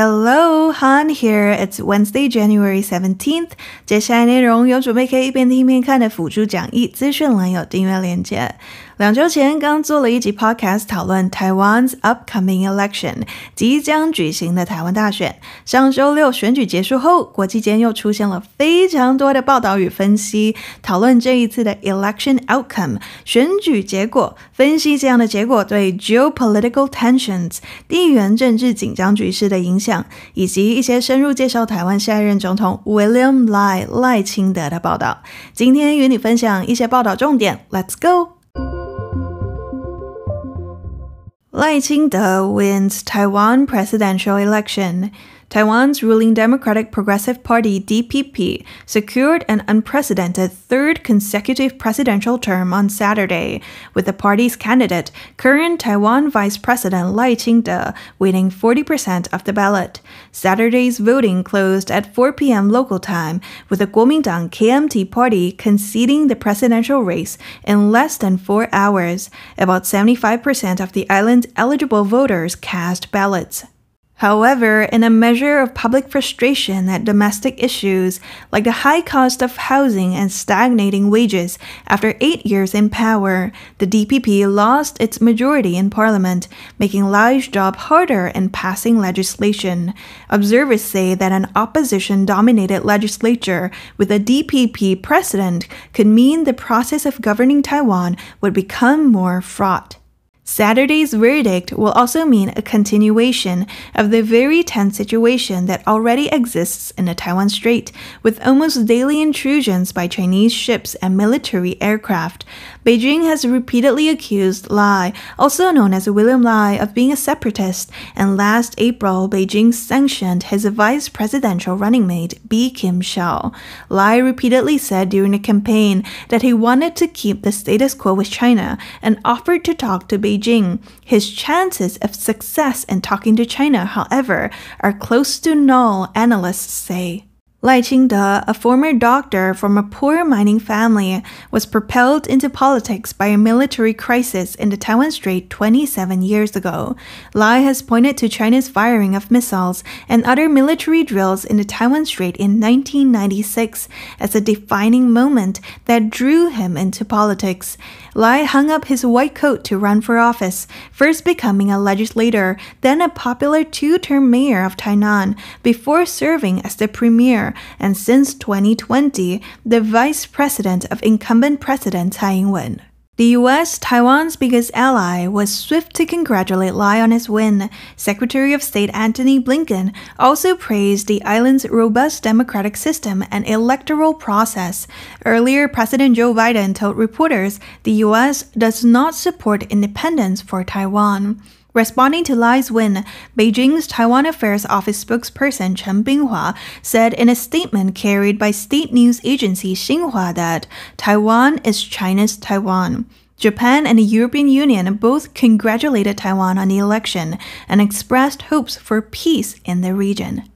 Hello, Han here. It's Wednesday, January 17th. 接下来内容由准备可以一边听一边看的辅助讲义资讯栏有订阅链接。两周前，刚做了一集 podcast 讨论 Taiwan's upcoming election 即将举行的台湾大选。上周六选举结束后，国际间又出现了非常多的报道与分析，讨论这一次的 election outcome 选举结果，分析这样的结果对 geopolitical tensions 地缘政治紧张局势的影响，以及一些深入介绍台湾下一任总统 William Lai 赖清德的报道。今天与你分享一些报道重点，Let's go。Lai Ching-te wins Taiwan presidential election. Taiwan's ruling Democratic Progressive Party DPP secured an unprecedented third consecutive presidential term on Saturday, with the party's candidate, current Taiwan Vice President Lai Ching-te, winning 40% of the ballot. Saturday's voting closed at 4 p.m. local time, with the Kuomintang KMT party conceding the presidential race in less than four hours. About 75% of the island's eligible voters cast ballots. However, in a measure of public frustration at domestic issues like the high cost of housing and stagnating wages after eight years in power, the DPP lost its majority in parliament, making Lai's job harder in passing legislation. Observers say that an opposition dominated legislature with a DPP president could mean the process of governing Taiwan would become more fraught. Saturday's verdict will also mean a continuation of the very tense situation that already exists in the Taiwan Strait, with almost daily intrusions by Chinese ships and military aircraft. Beijing has repeatedly accused Lai, also known as William Lai, of being a separatist, and last April, Beijing sanctioned his vice presidential running mate, B. Kim Shao. Lai repeatedly said during the campaign that he wanted to keep the status quo with China and offered to talk to Beijing. His chances of success in talking to China, however, are close to null, analysts say. Lai Qingde, a former doctor from a poor mining family, was propelled into politics by a military crisis in the Taiwan Strait 27 years ago. Lai has pointed to China's firing of missiles and other military drills in the Taiwan Strait in 1996 as a defining moment that drew him into politics. Lai hung up his white coat to run for office, first becoming a legislator, then a popular two term mayor of Tainan, before serving as the premier and since 2020, the vice president of incumbent President Tsai Ing wen. The US, Taiwan's biggest ally, was swift to congratulate Lai on his win. Secretary of State Antony Blinken also praised the island's robust democratic system and electoral process. Earlier, President Joe Biden told reporters the US does not support independence for Taiwan. Responding to Lai's win, Beijing's Taiwan Affairs Office spokesperson Chen Binghua said in a statement carried by state news agency Xinhua that Taiwan is China's Taiwan. Japan and the European Union both congratulated Taiwan on the election and expressed hopes for peace in the region.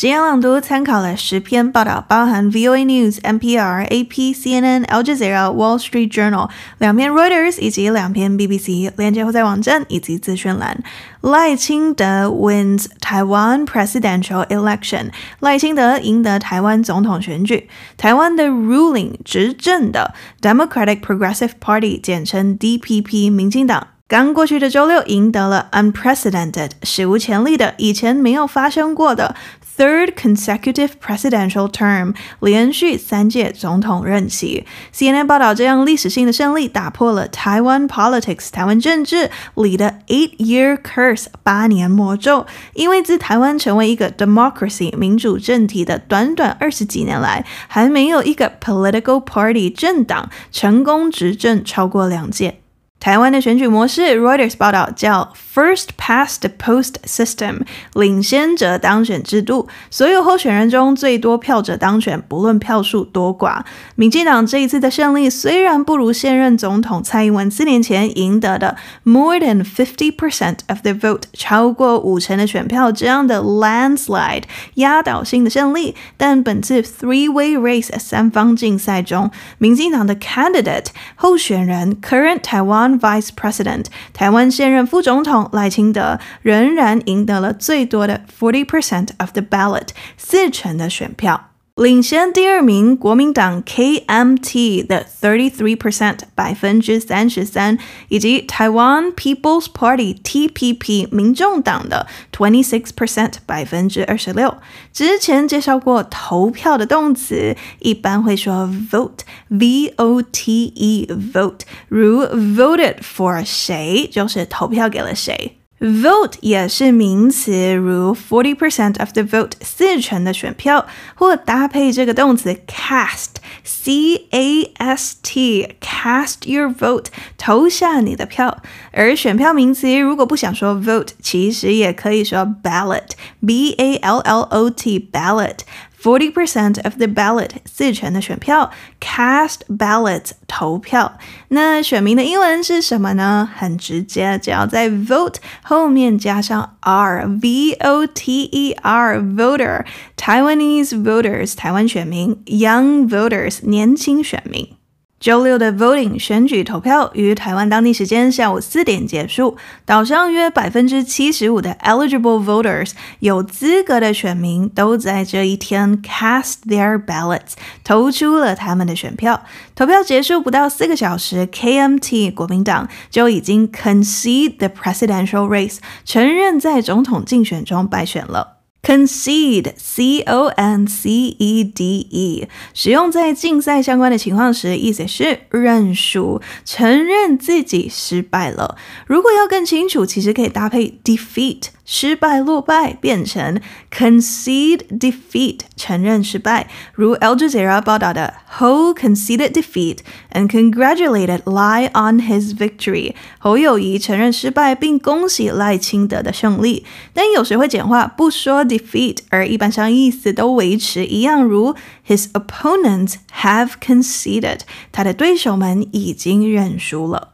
今天朗读参考了十篇报道，包含 VOA News、NPR、AP、CNN、Al Jazeera、Wall Street Journal 两篇 Reuters 以及两篇 BBC，链接会在网站以及资讯栏。赖清德 wins Taiwan presidential election，赖清德赢得台湾总统选举。台湾的 ruling 执政的 Democratic Progressive Party，简称 DPP，民进党。刚过去的周六赢得了 unprecedented 史无前例的、以前没有发生过的 Third consecutive presidential term，连续三届总统任期。CNN 报道，这样历史性的胜利打破了台湾 politics 台湾政治里的 eight year curse 八年魔咒，因为自台湾成为一个 democracy 民主政体的短短二十几年来，还没有一个 political party 政党成功执政超过两届。台湾的选举模式，Reuters 报道叫 “First Past the Post System” 领先者当选制度，所有候选人中最多票者当选，不论票数多寡。民进党这一次的胜利虽然不如现任总统蔡英文四年前赢得的 “more than fifty percent of the vote” 超过五成的选票这样的 landslide 压倒性的胜利，但本次 three-way race 三方竞赛中，民进党的 candidate 候选人 current 台湾。vice president 台湾现任副总统赖清德仍然赢得了最多的 forty percent of the ballot 四成的选票。领先第二名国民党 KMT 的 thirty three percent 百分之三十三，以及台湾 People's Party TPP 民众党的 twenty six percent 百分之二十六。之前介绍过投票的动词，一般会说 vote v o t e vote，如 voted for 谁就是投票给了谁。Vote 也是名词，如 forty percent of the vote 四成的选票，或搭配这个动词 cast，c a s t，cast your vote 投下你的票。而选票名词如果不想说 vote，其实也可以说 ballot，b a l l o t，ballot。40% of the ballot 四成的选票 cast ballots 投票。那选民的英文是什么呢？很直接，只要在 vote 后面加上 r v o t e r voter Taiwanese voters 台湾选民 young voters 年轻选民。周六的 voting 选举投票于台湾当地时间下午四点结束。岛上约百分之七十五的 eligible voters 有资格的选民都在这一天 cast their ballots 投出了他们的选票。投票结束不到四个小时，KMT 国民党就已经 concede the presidential race 承认在总统竞选中败选了。Concede, C-O-N-C-E-D-E，使用在竞赛相关的情况时，意思是认输、承认自己失败了。如果要更清楚，其实可以搭配 defeat 失败、落败，变成 concede defeat 承认失败。如《LJazeera》报道的，Hou conceded defeat and congratulated Lie on his victory. 侯友谊承认失败，并恭喜赖清德的胜利。但有时会简化，不说。Defeat，而一般上意思都维持一样，如 His opponents have conceded，他的对手们已经认输了。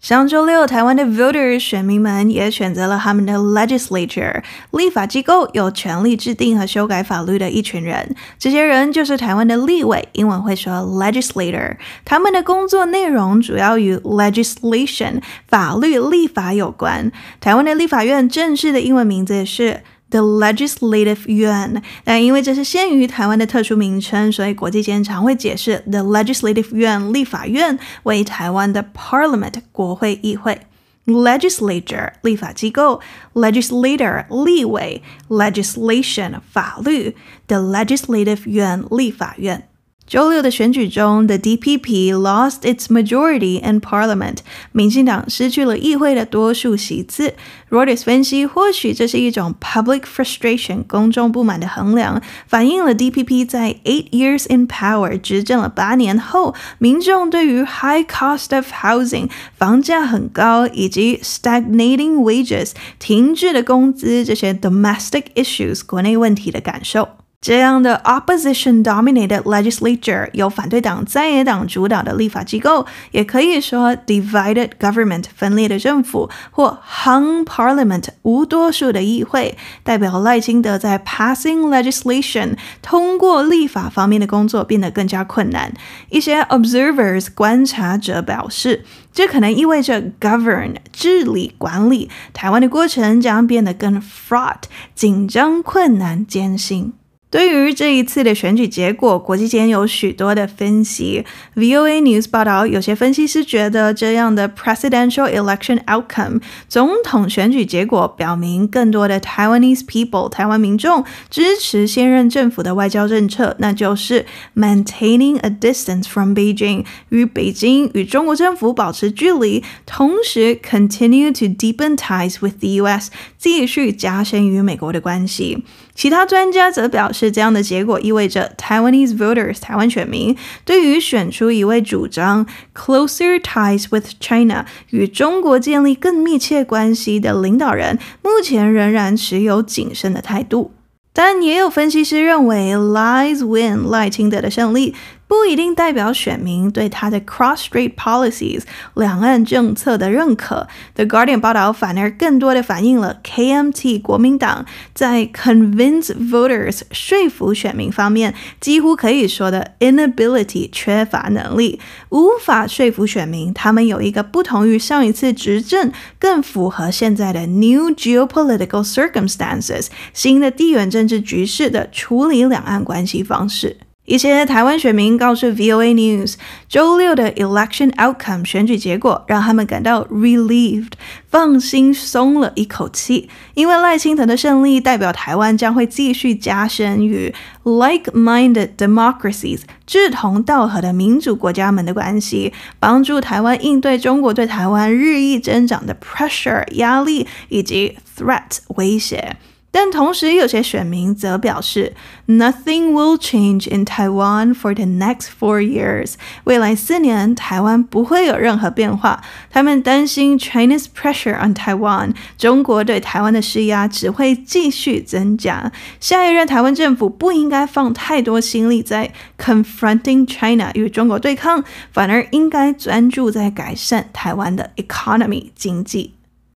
上周六，台湾的 voters 选民们也选择了他们的 Legislature 立法机构，有权利制定和修改法律的一群人。这些人就是台湾的立委，英文会说 Legislator。他们的工作内容主要与 Legislation 法律立法有关。台湾的立法院正式的英文名字是。The Legislative Yuan，但因为这是限于台湾的特殊名称，所以国际间常会解释 The Legislative Yuan（ 立法院）为台湾的 Parliament（ 国会、议会）、Legislature（ 立法机构）、Legislator（ 立委）、Legislation（ 法律）。The Legislative Yuan（ 立法院）。周六的选举中，the DPP lost its majority in parliament。民进党失去了议会的多数席次。Reuters 分析，或许这是一种 public frustration 公众不满的衡量，反映了 DPP 在 eight years in power 执政了八年后，民众对于 high cost of housing 房价很高以及 stagnating wages 停滞的工资这些 domestic issues 国内问题的感受。这样的 opposition-dominated legislature 有反对党、在野党主导的立法机构，也可以说 divided government 分裂的政府，或 hung parliament 无多数的议会，代表赖清德在 passing legislation 通过立法方面的工作变得更加困难。一些 observers 观察者表示，这可能意味着 govern 治理管理台湾的过程将变得更 fraught 紧张、困难、艰辛。对于这一次的选举结果，国际间有许多的分析。VOA News 报道，有些分析师觉得这样的 presidential election outcome 总统选举结果表明，更多的 Taiwanese people 台湾民众支持现任政府的外交政策，那就是 maintaining a distance from Beijing 与北京与中国政府保持距离，同时 continue to deepen ties with the U.S. 继续加深与美国的关系。其他专家则表示，这样的结果意味着 Taiwanese voters（ 台湾选民）对于选出一位主张 closer ties with China（ 与中国建立更密切关系）的领导人，目前仍然持有谨慎的态度。但也有分析师认为 l i e s win（ 赖清德的胜利）。不一定代表选民对他的 c r o s s s t r e e t policies 两岸政策的认可。The Guardian 报道反而更多的反映了 KMT 国民党在 convince voters 说服选民方面几乎可以说的 inability 缺乏能力，无法说服选民。他们有一个不同于上一次执政、更符合现在的 new geopolitical circumstances 新的地缘政治局势的处理两岸关系方式。一些台湾选民告诉 VOA News，周六的 election outcome 选举结果让他们感到 relieved，放心松了一口气，因为赖清德的胜利代表台湾将会继续加深与 like-minded democracies 志同道合的民主国家们的关系，帮助台湾应对中国对台湾日益增长的 pressure 压力以及 threat 威胁。但同时，有些选民则表示，Nothing will change in Taiwan for the next four years。未来四年，台湾不会有任何变化。他们担心 Chinese pressure on Taiwan。中国对台湾的施压只会继续增加。下一任台湾政府不应该放太多心力在 confronting China 与中国对抗，反而应该专注在改善台湾的 economy 经济。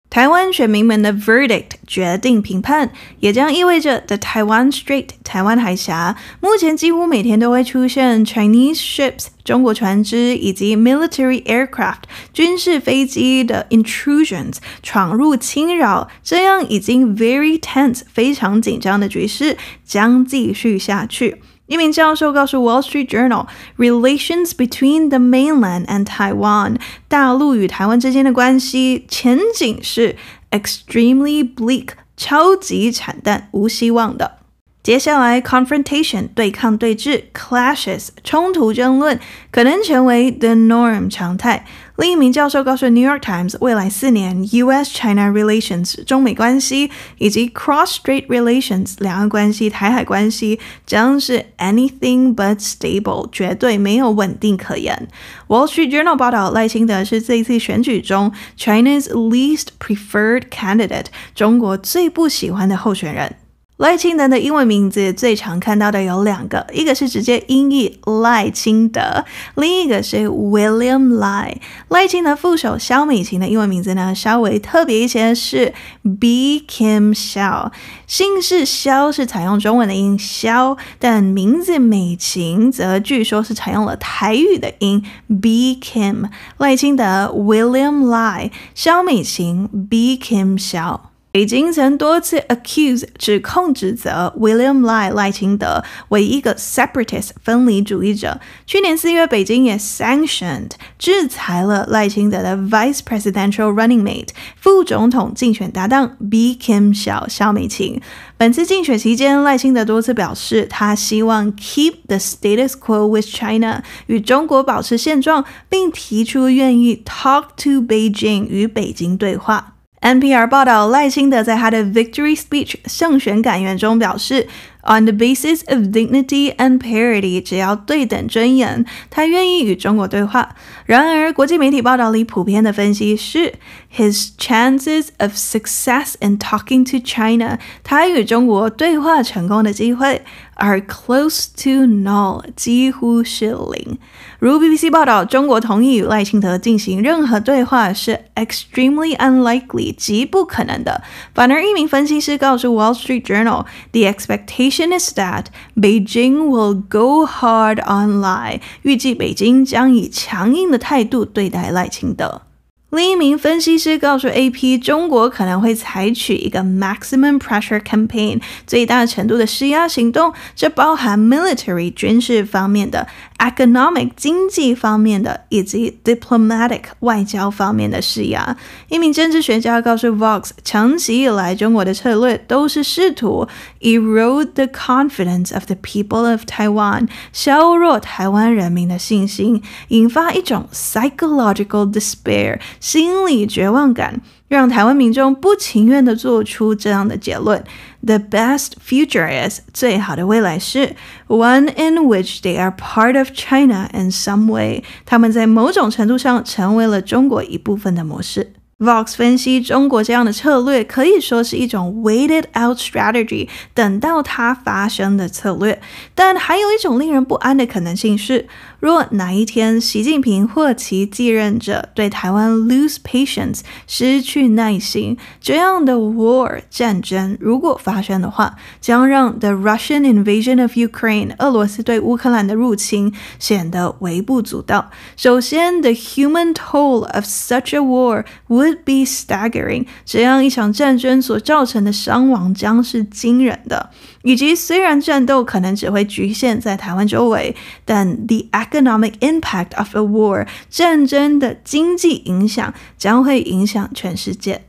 台湾选民们的 verdict 决定评判，也将意味着 the Taiwan Strait 台湾海峡目前几乎每天都会出现 Chinese ships 中国船只以及 military aircraft 军事飞机的 intrusions 闯入侵扰，这样已经 very tense 非常紧张的局势将继续下去。一名教授告诉《Wall Street Journal》，relations between the mainland and Taiwan 大陆与台湾之间的关系前景是 extremely bleak 超级惨淡无希望的。接下来，confrontation 对抗对峙，clashes 冲突争论可能成为 the norm 常态。另一名教授告诉《New York Times》，未来四年 U.S.-China relations 中美关系以及 cross-strait relations 两岸关系、台海关系将是 anything but stable，绝对没有稳定可言。《Wall Street Journal》报道，赖清德是这一次选举中 China's least preferred candidate，中国最不喜欢的候选人。赖清德的英文名字最常看到的有两个，一个是直接音译赖清德，另一个是 William 赖。赖清德副手肖美琴的英文名字呢，稍微特别一些，是 B Kim 萧。姓氏肖是采用中文的音肖，但名字美琴则据说是采用了台语的音 B Kim。赖清德 William 赖，肖美琴 B Kim Xiao 北京曾多次 accuse 指控指责 William l a e 赖清德为一个 separatist 分离主义者。去年四月，北京也 sanctioned 制裁了赖清德的 vice presidential running mate 副总统竞选搭档 B. Kim 小肖美琴。本次竞选期间，赖清德多次表示他希望 keep the status quo with China 与中国保持现状，并提出愿意 talk to Beijing 与北京对话。NPR 报道，赖清德在他的 Victory Speech 胜选感言中表示，on the basis of dignity and parity，只要对等尊严，他愿意与中国对话。然而，国际媒体报道里普遍的分析是，his chances of success in talking to China 他与中国对话成功的机会 are close to null，几乎是零。如 BBC 报道，中国同意与赖清德进行任何对话是 extremely unlikely，极不可能的。反而，一名分析师告诉 Wall Street Journal，the expectation。information is that Beijing will go hard on 预计北京将以强硬的态度对待赖清德。另一名分析师告诉 AP，中国可能会采取一个 maximum pressure campaign，最大程度的施压行动，这包含 military 军事方面的、economic 经济方面的以及 diplomatic 外交方面的施压。一名政治学家告诉 VOX，长期以来中国的策略都是试图 erode the confidence of the people of Taiwan，削弱台湾人民的信心，引发一种 psychological despair。心理绝望感让台湾民众不情愿地做出这样的结论：The best future is 最好的未来是 one in which they are part of China in some way。他们在某种程度上成为了中国一部分的模式。Vox 分析，中国这样的策略可以说是一种 waited out strategy，等到它发生的策略。但还有一种令人不安的可能性是。若哪一天习近平或其继任者对台湾 lose patience 失去耐心，这样的 war 战争如果发生的话，将让 the Russian invasion of Ukraine 俄罗斯对乌克兰的入侵显得微不足道。首先，the human toll of such a war would be staggering，这样一场战争所造成的伤亡将是惊人的。以及虽然战斗可能只会局限在台湾周围，但 the economic impact of the war 战争的经济影响将会影响全世界。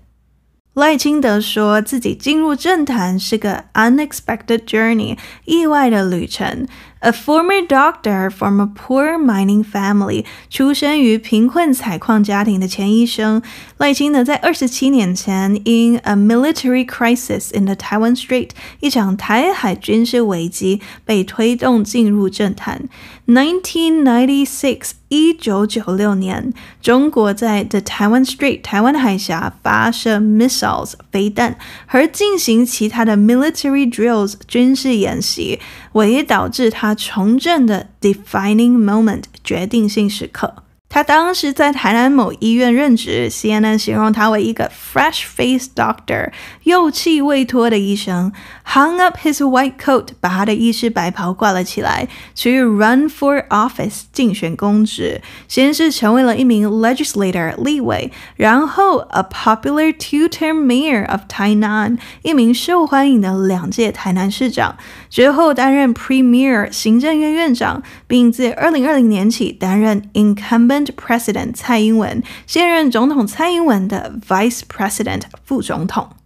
赖清德说自己进入政坛是个 unexpected journey 意外的旅程。A former doctor from a poor mining family，出身于贫困采矿家庭的前医生赖清德，在二十七年前因 a military crisis in the Taiwan Strait，一场台海军事危机被推动进入政坛。1996，一九九六年，中国在 the Taiwan Strait 台湾海峡发射 missiles 飞弹和进行其他的 military drills 军事演习，唯一导致他重振的 defining moment 决定性时刻。他当时在台南某医院任职，CNN 形容他为一个 fresh-faced doctor 又气未脱的医生。Hung up his white coat，把他的一身白袍挂了起来，去 run for office，竞选公职。先是成为了一名 legislator，立委，然后 a popular two-term mayor of t a i n a n 一名受欢迎的两届台南市长，之后担任 premier，行政院院长，并自二零二零年起担任 incumbent president 蔡英文，现任总统蔡英文的 vice president，副总统。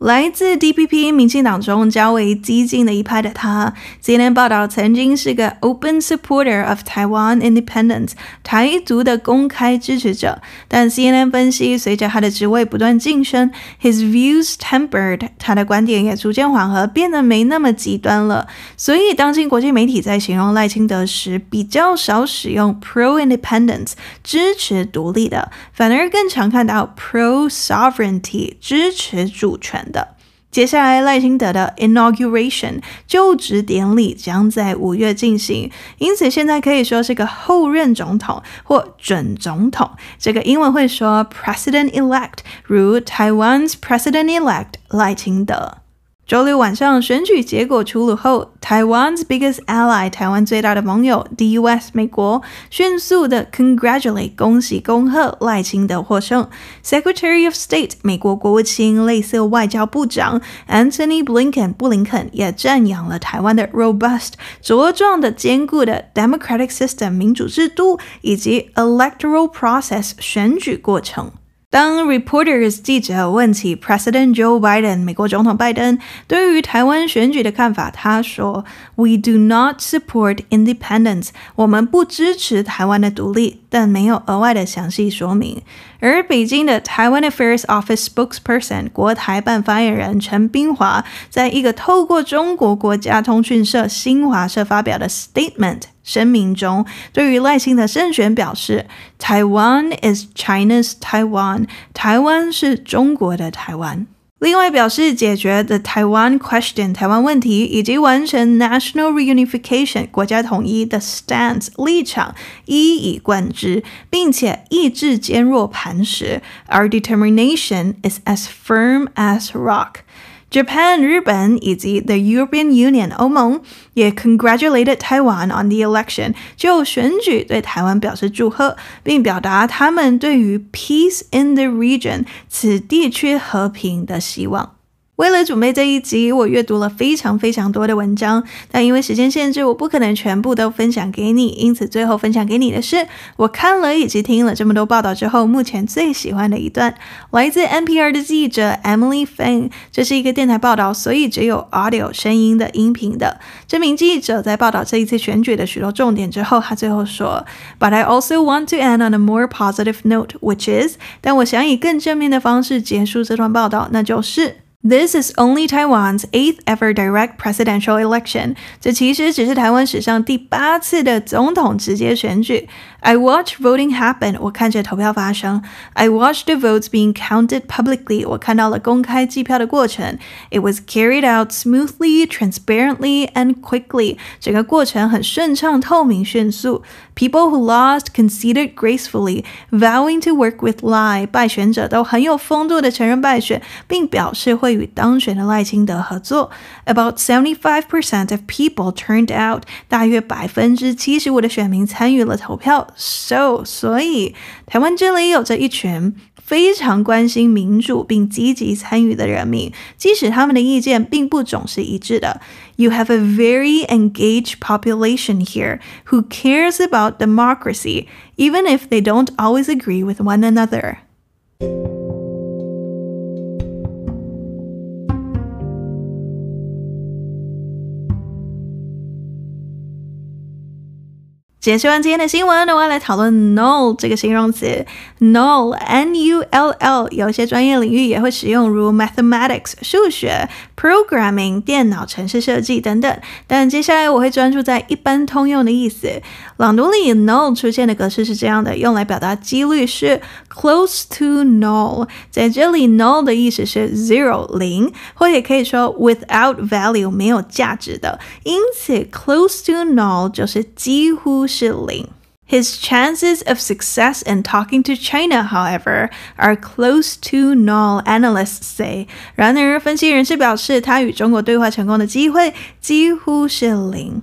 来自 DPP 民进党中较为激进的一派的他，CNN 报道曾经是个 Open supporter of Taiwan independence 台独的公开支持者，但 CNN 分析随着他的职位不断晋升，His views tempered 他的观点也逐渐缓和，变得没那么极端了。所以，当今国际媒体在形容赖清德时，比较少使用 Pro independence 支持独立的，反而更常看到 Pro sovereignty 支持主权。接下来赖清德的 inauguration 就职典礼将在五月进行，因此现在可以说是个后任总统或准总统。这个英文会说 president elect，如 Taiwan's president elect 赖清德。周六晚上选举结果出炉后，台湾 's biggest ally 台湾最大的盟友 DUS 美国迅速的 congratulate 恭喜恭贺赖清德获胜。Secretary of State 美国国务卿类似外交部长 Anthony Blinken 布林肯也赞扬了台湾的 robust 茁壮的坚固的 democratic system 民主制度以及 electoral process 选举过程。当 Reporters 记者问起 President Joe Biden 美国总统拜登对于台湾选举的看法，他说：“We do not support independence，我们不支持台湾的独立。”但没有额外的详细说明。而北京的 Taiwan Affairs Office Spokesperson 国台办发言人陈冰华，在一个透过中国国家通讯社新华社发表的 statement 声明中，对于赖清德胜选表示：“Taiwan is China's Taiwan，台湾是中国的台湾。”另外表示解决 the Taiwan question 台湾问题，以及完成 national reunification 国家统一的 stance 立场一以贯之，并且意志坚若磐石。Our determination is as firm as rock。Japan, 日本以及 the European Union 欧盟也 congratulated Taiwan on the election，就选举对台湾表示祝贺，并表达他们对于 peace in the region 此地区和平的希望。为了准备这一集，我阅读了非常非常多的文章，但因为时间限制，我不可能全部都分享给你。因此，最后分享给你的是我看了以及听了这么多报道之后，目前最喜欢的一段，来自 NPR 的记者 Emily Fan。g 这是一个电台报道，所以只有 audio 声音的音频的。这名记者在报道这一次选举的许多重点之后，他最后说：“But I also want to end on a more positive note, which is……” 但我想以更正面的方式结束这段报道，那就是。This is only Taiwan's eighth ever direct presidential election。这其实只是台湾史上第八次的总统直接选举。I watched voting happen. happen，我看着投票发生。I watched the votes being counted publicly. publicly，我看到了公开计票的过程。It was carried out smoothly, transparently, and quickly. quickly。整个过程很顺畅、透明、迅速。People who lost conceded gracefully, vowing to work with Lai。败选者都很有风度的承认败选，并表示会与当选的赖清德合作。About seventy-five percent of people turned out. 大约百分之七十五的选民参与了投票. So，所以台湾这里有着一群非常关心民主并积极参与的人民，即使他们的意见并不总是一致的。You have a very engaged population here who cares about democracy, even if they don't always agree with one another. 解释完今天的新闻，我们要来讨论 null 这个形容词。null n u l l，有些专业领域也会使用，如 mathematics 数学。Programming、电脑、城市设计等等，但接下来我会专注在一般通用的意思。朗读里，null 出现的格式是这样的，用来表达几率是 close to null。在这里，null 的意思是 zero 零，或者可以说 without value 没有价值的。因此，close to null 就是几乎是零。His chances of success in talking to China, however, are close to null, analysts say. 然而，分析人士表示，他与中国对话成功的机会几乎是零。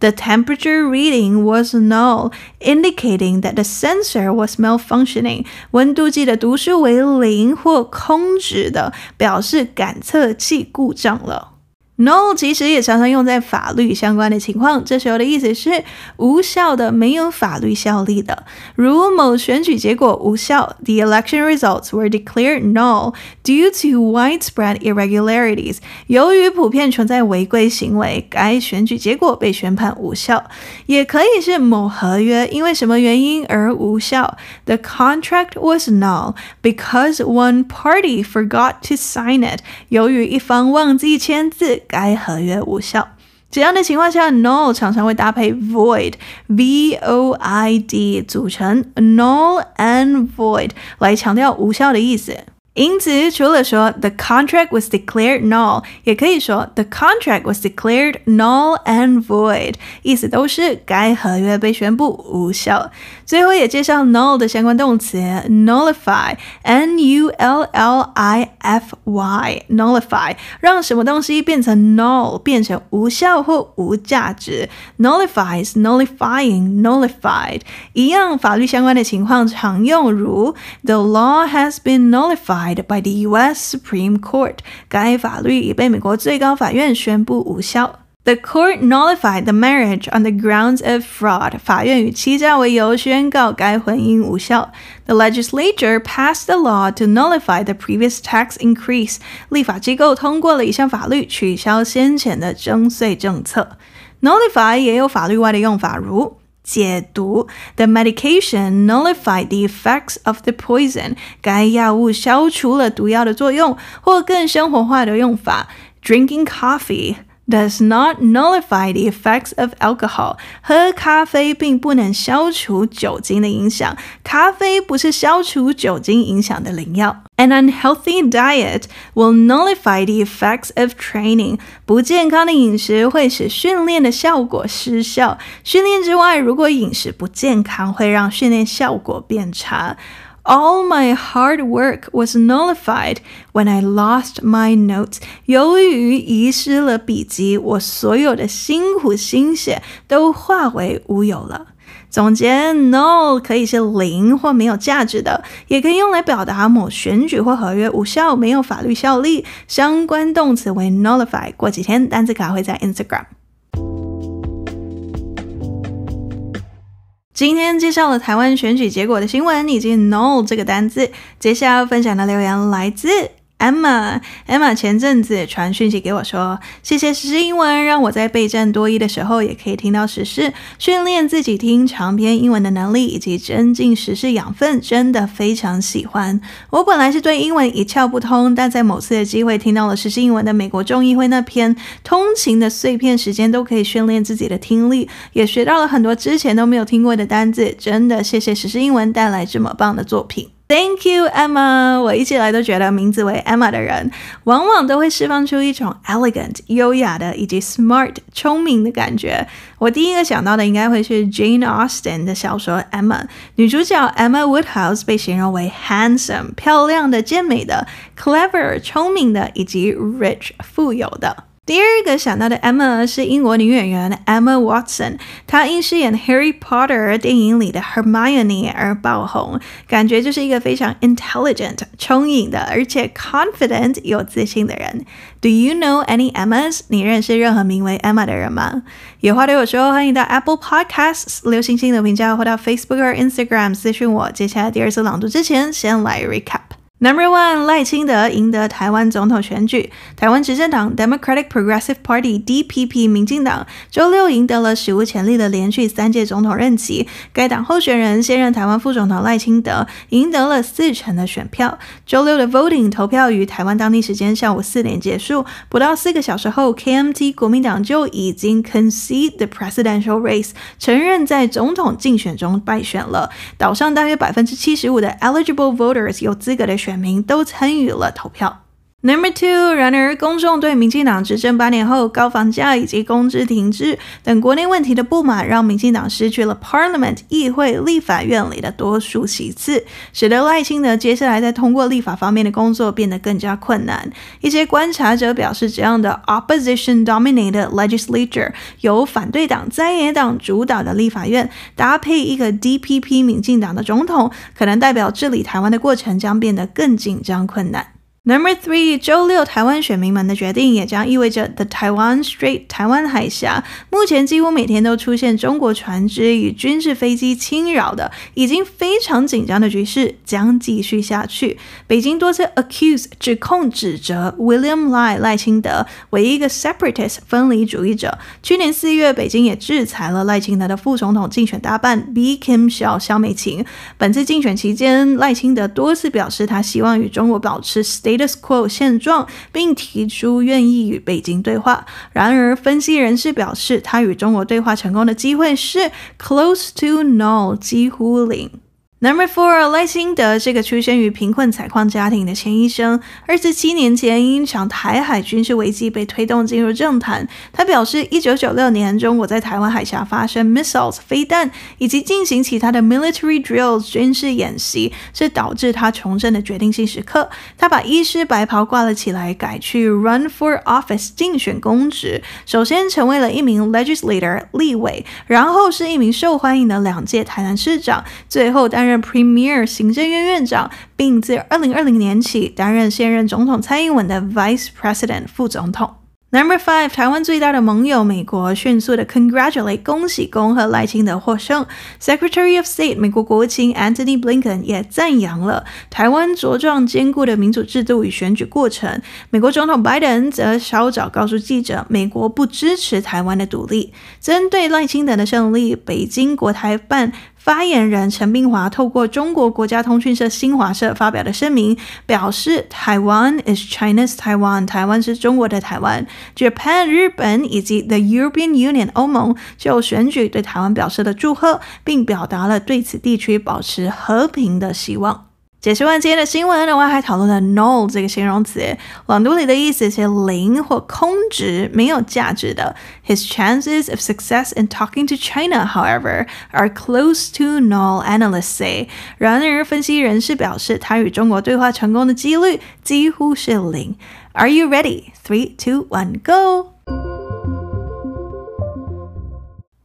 The temperature reading was null, indicating that the sensor was malfunctioning. 温度计的读数为零或空值的，表示感测器故障了。No，其实也常常用在法律相关的情况。这时候的意思是无效的，没有法律效力的。如某选举结果无效，The election results were declared null due to widespread irregularities。由于普遍存在违规行为，该选举结果被宣判无效。也可以是某合约因为什么原因而无效，The contract was null because one party forgot to sign it。由于一方忘记签字。该合约无效。这样的情况下，null 常常会搭配 void（v o i d） 组成 null and void 来强调无效的意思。因此，除了说 the contract was declared null，也可以说 the contract was declared null and void，意思都是该合约被宣布无效。最后也介绍 null 的相关动词 nullify，n u l l i f y，nullify 让什么东西变成 null，变成无效或无价值。nullifies、nullifying、nullified，一样法律相关的情况常用，如 the law has been nullified。by the U.S. Supreme Court，该法律已被美国最高法院宣布无效。The court nullified the marriage on the grounds of fraud。法院以欺诈为由宣告该婚姻无效。The legislature passed a law to nullify the previous tax increase。立法机构通过了一项法律取消先前的征税政策。Nullify 也有法律外的用法，如解毒。The medication nullified the effects of the poison。该药物消除了毒药的作用，或更生活化的用法：Drinking coffee。Does not nullify the effects of alcohol。喝咖啡并不能消除酒精的影响，咖啡不是消除酒精影响的灵药。An unhealthy diet will nullify the effects of training。不健康的饮食会使训练的效果失效。训练之外，如果饮食不健康，会让训练效果变差。All my hard work was nullified when I lost my notes. 由于遗失了笔记，我所有的辛苦心血都化为乌有了。总结，no 可以是零或没有价值的，也可以用来表达某选举或合约无效、没有法律效力。相关动词为 nullify。过几天，单词卡会在 Instagram。今天介绍了台湾选举结果的新闻，以及 “no” 这个单字。接下来要分享的留言来自。Emma，Emma 前阵子传讯息给我说，谢谢时事英文，让我在备战多一的时候也可以听到时事，训练自己听长篇英文的能力，以及增进时事养分，真的非常喜欢。我本来是对英文一窍不通，但在某次的机会听到了时事英文的美国众议会那篇，通勤的碎片时间都可以训练自己的听力，也学到了很多之前都没有听过的单字，真的谢谢时事英文带来这么棒的作品。Thank you, Emma。我一直以来都觉得，名字为 Emma 的人，往往都会释放出一种 elegant、优雅的以及 smart、聪明的感觉。我第一个想到的应该会是 Jane Austen 的小说 Emma，女主角 Emma Woodhouse 被形容为 handsome、漂亮的、健美的、clever、聪明的以及 rich、富有的。第二个想到的 Emma 是英国女演员 Emma Watson，她因饰演《Harry Potter》电影里的 Hermione 而爆红，感觉就是一个非常 intelligent、聪颖的，而且 confident、有自信的人。Do you know any Emmas？你认识任何名为 Emma 的人吗？有话对我说，欢迎到 Apple Podcasts 留星星的评价，或到 Facebook 或 Instagram 私讯我。接下来第二次朗读之前，先来 recap。Number one 赖清德赢得台湾总统选举，台湾执政党 Democratic Progressive Party DPP 民进党周六赢得了史无前例的连续三届总统任期。该党候选人现任台湾副总统赖清德赢得了四成的选票。周六的 voting 投票于台湾当地时间下午四点结束，不到四个小时后，KMT 国民党就已经 concede the presidential race，承认在总统竞选中败选了。岛上大约百分之七十五的 eligible voters 有资格的。选民都参与了投票。Number two runner，公众对民进党执政八年后高房价以及工资停滞等国内问题的不满，让民进党失去了 Parliament 议会立法院里的多数席次，使得赖清德接下来在通过立法方面的工作变得更加困难。一些观察者表示，这样的 opposition-dominated legislature 由反对党、在野党主导的立法院，搭配一个 DPP 民进党的总统，可能代表治理台湾的过程将变得更紧张困难。Number three，周六台湾选民们的决定也将意味着 The Taiwan Strait 台湾海峡目前几乎每天都出现中国船只与军事飞机侵扰的，已经非常紧张的局势将继续下去。北京多次 accuse 指控指责 William Lai 赖清德为一个 separatist 分离主义者。去年四月，北京也制裁了赖清德的副总统竞选搭档 b Kim 肖美琴。本次竞选期间，赖清德多次表示他希望与中国保持 stay。的现状，并提出愿意与北京对话。然而，分析人士表示，他与中国对话成功的机会是 close to null，几乎零。Number four，赖清德这个出生于贫困采矿家庭的前医生，二十七年前因一场台海军事危机被推动进入政坛。他表示，一九九六年中，我在台湾海峡发生 missiles 飞弹以及进行其他的 military drills 军事演习，是导致他从政的决定性时刻。他把医师白袍挂了起来，改去 run for office 竞选公职。首先成为了一名 legislator 立委，然后是一名受欢迎的两届台南市长，最后当。任 Premier 行政院院长，并自二零二零年起担任现任总统蔡英文的 Vice President 副总统。Number five，台湾最大的盟友美国迅速的 Congratulate 恭喜共和赖清德获胜。Secretary of State 美国国务卿 Antony Blinken 也赞扬了台湾茁壮坚固的民主制度与选举过程。美国总统拜登则稍早告诉记者，美国不支持台湾的独立。针对赖清德的胜利，北京国台办。发言人陈冰华透过中国国家通讯社新华社发表的声明表示：“Taiwan is c h i n a s Taiwan，台湾是中国的台湾。Japan 日本以及 the European Union 欧盟就选举对台湾表示了祝贺，并表达了对此地区保持和平的希望。”解释完今天的新闻，另外还讨论了 null 这个形容词，朗读里的意思是零或空值、没有价值的。His chances of success in talking to China, however, are close to null. Analysts say. 然而，分析人士表示，他与中国对话成功的几率几乎是零。Are you ready? Three, two, one, go.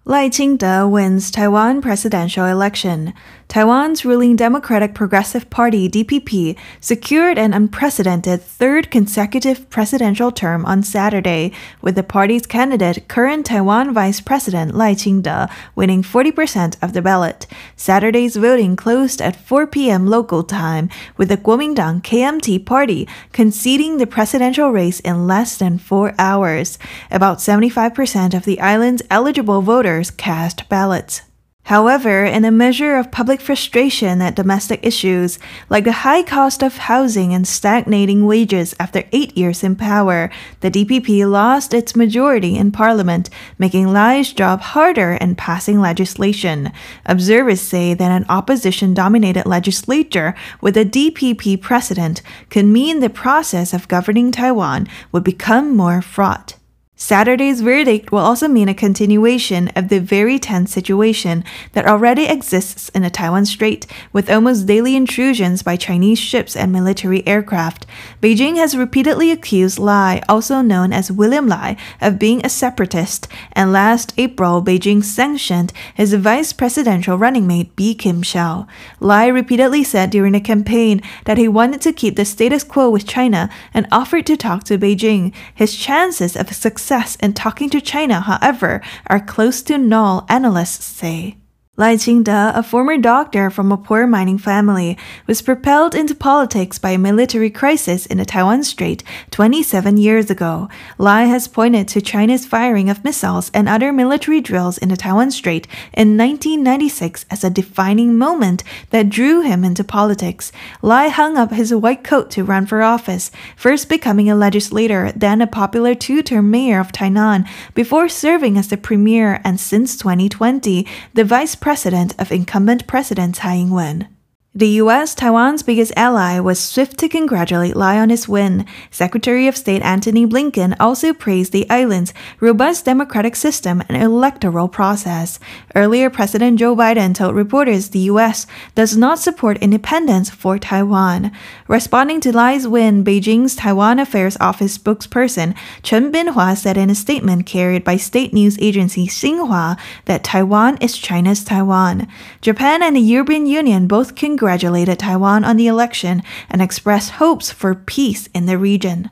Lai Ching-te wins Taiwan presidential election. Taiwan's ruling Democratic Progressive Party DPP secured an unprecedented third consecutive presidential term on Saturday, with the party's candidate, current Taiwan Vice President Lai Ching-te, winning 40% of the ballot. Saturday's voting closed at 4 p.m. local time, with the Kuomintang KMT party conceding the presidential race in less than 4 hours. About 75% of the island's eligible voters voters cast ballots. However, in a measure of public frustration at domestic issues, like the high cost of housing and stagnating wages after eight years in power, the DPP lost its majority in parliament, making Lai's job harder and passing legislation. Observers say that an opposition dominated legislature with a DPP president could mean the process of governing Taiwan would become more fraught. Saturday's verdict will also mean a continuation of the very tense situation that already exists in the Taiwan Strait, with almost daily intrusions by Chinese ships and military aircraft. Beijing has repeatedly accused Lai, also known as William Lai, of being a separatist, and last April, Beijing sanctioned his vice presidential running mate, B. Kim Shao. Lai repeatedly said during the campaign that he wanted to keep the status quo with China and offered to talk to Beijing. His chances of success success in talking to China, however, are close to null, analysts say. Lai Qingde, a former doctor from a poor mining family, was propelled into politics by a military crisis in the Taiwan Strait 27 years ago. Lai has pointed to China's firing of missiles and other military drills in the Taiwan Strait in 1996 as a defining moment that drew him into politics. Lai hung up his white coat to run for office, first becoming a legislator, then a popular two-term mayor of Tainan, before serving as the premier and since 2020, the vice precedent of incumbent President Tsai Ing wen. The US, Taiwan's biggest ally, was swift to congratulate Lai on his win. Secretary of State Antony Blinken also praised the island's robust democratic system and electoral process. Earlier, President Joe Biden told reporters the US does not support independence for Taiwan. Responding to Lai's win, Beijing's Taiwan Affairs Office spokesperson Chen Binhua said in a statement carried by state news agency Xinhua that Taiwan is China's Taiwan. Japan and the European Union both congratulated congratulated Taiwan on the election and expressed hopes for peace in the region.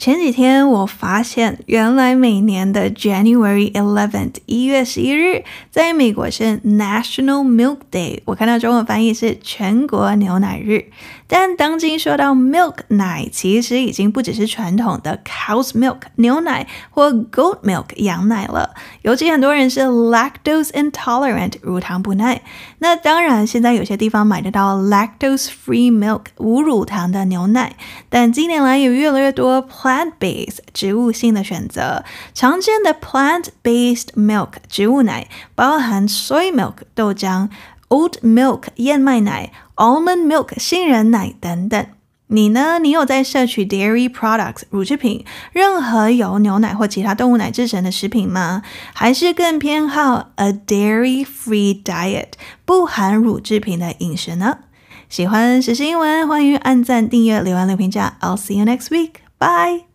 前几天我发现，原来每年的 January Eleventh 一月十一日，在美国是 National Milk Day。我看到中文翻译是全国牛奶日。但当今说到 milk 奶，其实已经不只是传统的 cow's milk 牛奶或 goat milk 羊奶了。尤其很多人是 lactose intolerant 乳糖不耐，那当然现在有些地方买得到 lactose free milk 无乳糖的牛奶。但近年来也越来越多 p l a n Plant-based 植物性的选择，常见的 plant-based milk 植物奶包含 soy milk 豆浆、oat milk 燕麦奶、almond milk 杏仁奶等等。你呢？你有在摄取 dairy products 乳制品，任何由牛奶或其他动物奶制成的食品吗？还是更偏好 a dairy-free diet 不含乳制品的饮食呢？喜欢学习英文，欢迎按赞、订阅、留言、留评价。I'll see you next week. Bye.